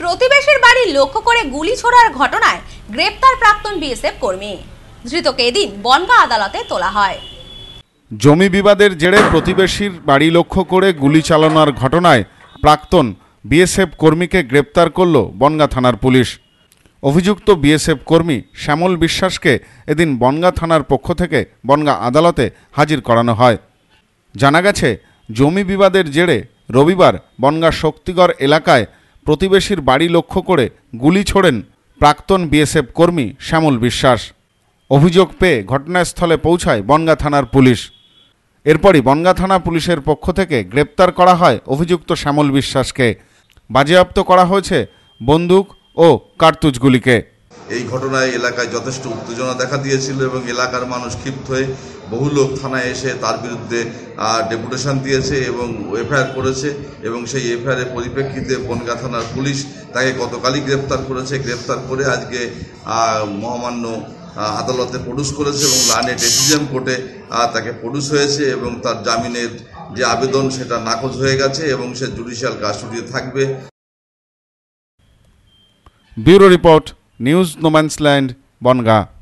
প্রতিবেশীর বাড়ি লক্ষ্য করে গুলি ছোড়ার ঘটনায় গ্রেপ্তার প্রাক্তন বিএসএফ কর্মী ধৃতকে এদিন বনগা আদালতে তোলা হয় জমি বিবাদের জেরে প্রতিবেশীর বাড়ি লক্ষ্য করে গুলি চালানোর ঘটনায় প্রাক্তন বিএসএফ কর্মীকে গ্রেপ্তার করল বনগা থানার পুলিশ অভিযুক্ত বিএসএফ কর্মী শ্যামল বিশ্বাসকে এদিন বনগা থানার পক্ষ থেকে বনগা আদালতে হাজির করানো হয় জানা গেছে জমি বিবাদের জেরে রবিবার বনগা শক্তিগড় এলাকায় প্রতিবেশীর বাড়ি লক্ষ্য করে গুলি ছোড়েন প্রাক্তন বিএসএফ কর্মী শ্যামল বিশ্বাস অভিযোগ পেয়ে ঘটনাস্থলে পৌঁছায় বনগা থানার পুলিশ এরপরই বনগা থানা পুলিশের পক্ষ থেকে গ্রেপ্তার করা হয় অভিযুক্ত শ্যামল বিশ্বাসকে বাজেয়াপ্ত করা হয়েছে বন্দুক ও কার্তুজগুলিকে এই ঘটনায় এলাকায় যথেষ্ট উত্তেজনা দেখা দিয়েছিল এবং এলাকার মানুষ ক্ষিপ্ত হয়ে বহু লোক থানায় এসে তার বিরুদ্ধে ডেপুটেশন দিয়েছে এবং এফআইআর করেছে এবং সেই এফআইআরের পরিপ্রেক্ষিতে বনগা থানার পুলিশ তাকে গতকালই গ্রেপ্তার করেছে গ্রেপ্তার করে আজকে মহামান্য আদালতে প্রডিউস করেছে এবং লানে ডিসিজন কোর্টে তাকে প্রডিউস হয়েছে এবং তার জামিনের যে আবেদন সেটা নাকচ হয়ে গেছে এবং সে জুডিশিয়াল কাস্টডিতে থাকবে bureau report News No Man's Land, Bonga.